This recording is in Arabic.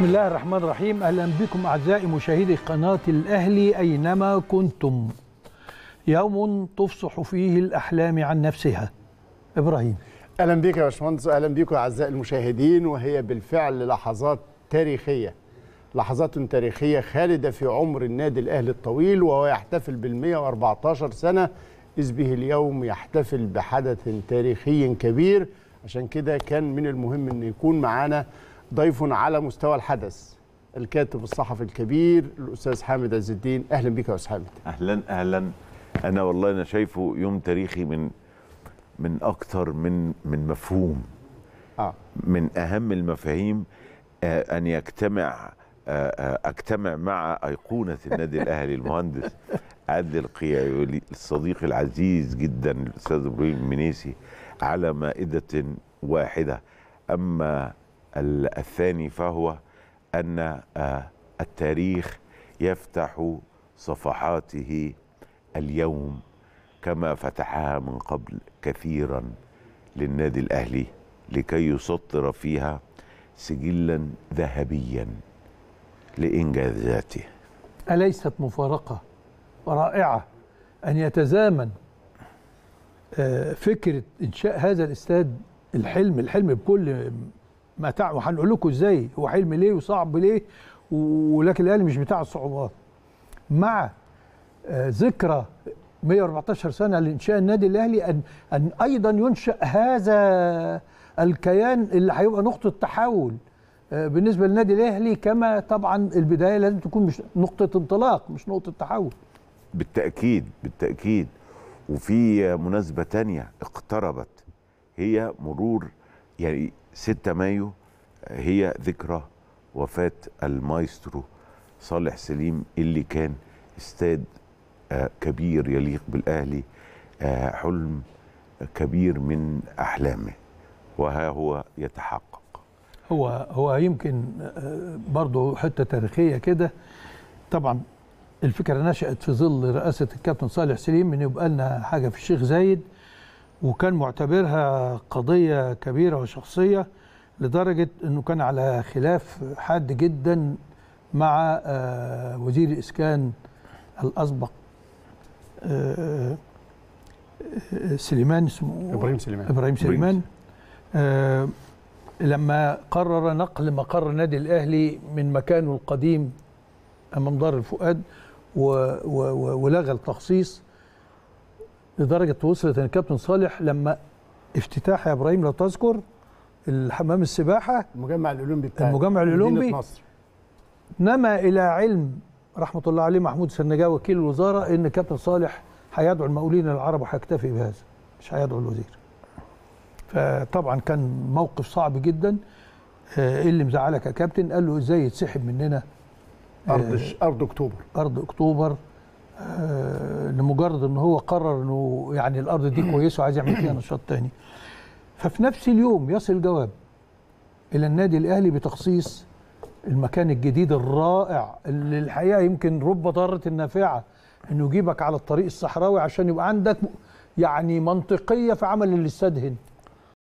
بسم الله الرحمن الرحيم اهلا بكم اعزائي مشاهدي قناه الاهلي اينما كنتم يوم تفصح فيه الاحلام عن نفسها ابراهيم اهلا بك يا باشمهندس اهلا بكم اعزائي المشاهدين وهي بالفعل لحظات تاريخيه لحظات تاريخيه خالده في عمر النادي الاهلي الطويل وهو يحتفل بال 114 سنه اذ به اليوم يحتفل بحدث تاريخي كبير عشان كده كان من المهم ان يكون معانا ضيف على مستوى الحدث الكاتب الصحفي الكبير الاستاذ حامد عز الدين اهلا بك يا استاذ حامد اهلا اهلا انا والله انا شايفه يوم تاريخي من من اكثر من من مفهوم آه. من اهم المفاهيم آه ان يجتمع آه, آه، اجتمع مع ايقونه النادي الاهلي المهندس عادل القيعي الصديق العزيز جدا الاستاذ ابراهيم المنيسي على مائده واحده اما الثاني فهو أن آه، التاريخ يفتح صفحاته اليوم كما فتحها من قبل كثيرا للنادي الأهلي لكي يسطر فيها سجلا ذهبيا لإنجازاته أليست مفارقة رائعة أن يتزامن آه، فكرة إنشاء هذا الاستاد الحلم الحلم بكل متاع وهنقول لكم ازاي هو حلم ليه وصعب ليه ولكن الاهلي مش بتاع الصعوبات مع آه، ذكرى 114 سنه لانشاء النادي الاهلي ان ان ايضا ينشا هذا الكيان اللي هيبقى نقطه تحول آه، بالنسبه للنادي الاهلي كما طبعا البدايه لازم تكون مش نقطه انطلاق مش نقطه تحول بالتاكيد بالتاكيد وفي مناسبه تانية اقتربت هي مرور يعني 6 مايو آه، هي ذكرى وفاة المايسترو صالح سليم اللي كان استاد آه، كبير يليق بالأهلي آه، حلم كبير من أحلامه وها هو يتحقق هو هو يمكن برضه حته تاريخيه كده طبعا الفكره نشات في ظل رئاسه الكابتن صالح سليم ان يبقى لنا حاجه في الشيخ زايد وكان معتبرها قضية كبيرة وشخصية لدرجة أنه كان على خلاف حاد جدا مع آه، وزير الإسكان الأسبق آه، آه، سليمان اسمه إبراهيم سليمان إبراهيم سليمان لما قرر نقل مقر النادي الأهلي من مكانه القديم أمام دار الفؤاد ولغى التخصيص لدرجه وصلت ان الكابتن صالح لما افتتاح يا ابراهيم لو تذكر الحمام السباحه المجمع الاولمبي بتاع المجمع الاولمبي مصر نما الى علم رحمه الله عليه محمود سنجا وكيل الوزاره ان كابتن صالح هيدعو المقاولين العرب وهيكتفي بهذا مش هيدعو الوزير فطبعا كان موقف صعب جدا آه، ايه اللي مزعلك يا كابتن قال له ازاي يتسحب مننا ارض آه، ارض اكتوبر ارض اكتوبر آه، لمجرد يعني ان هو قرر انه يعني الارض دي كويسه وعايز يعمل فيها نشاط تاني ففي نفس اليوم يصل جواب الى النادي الاهلي بتخصيص المكان الجديد الرائع اللي الحقيقه يمكن رب ضاره النافعه انه يجيبك على الطريق الصحراوي عشان يبقى عندك يعني منطقيه في عمل الاستاد هنا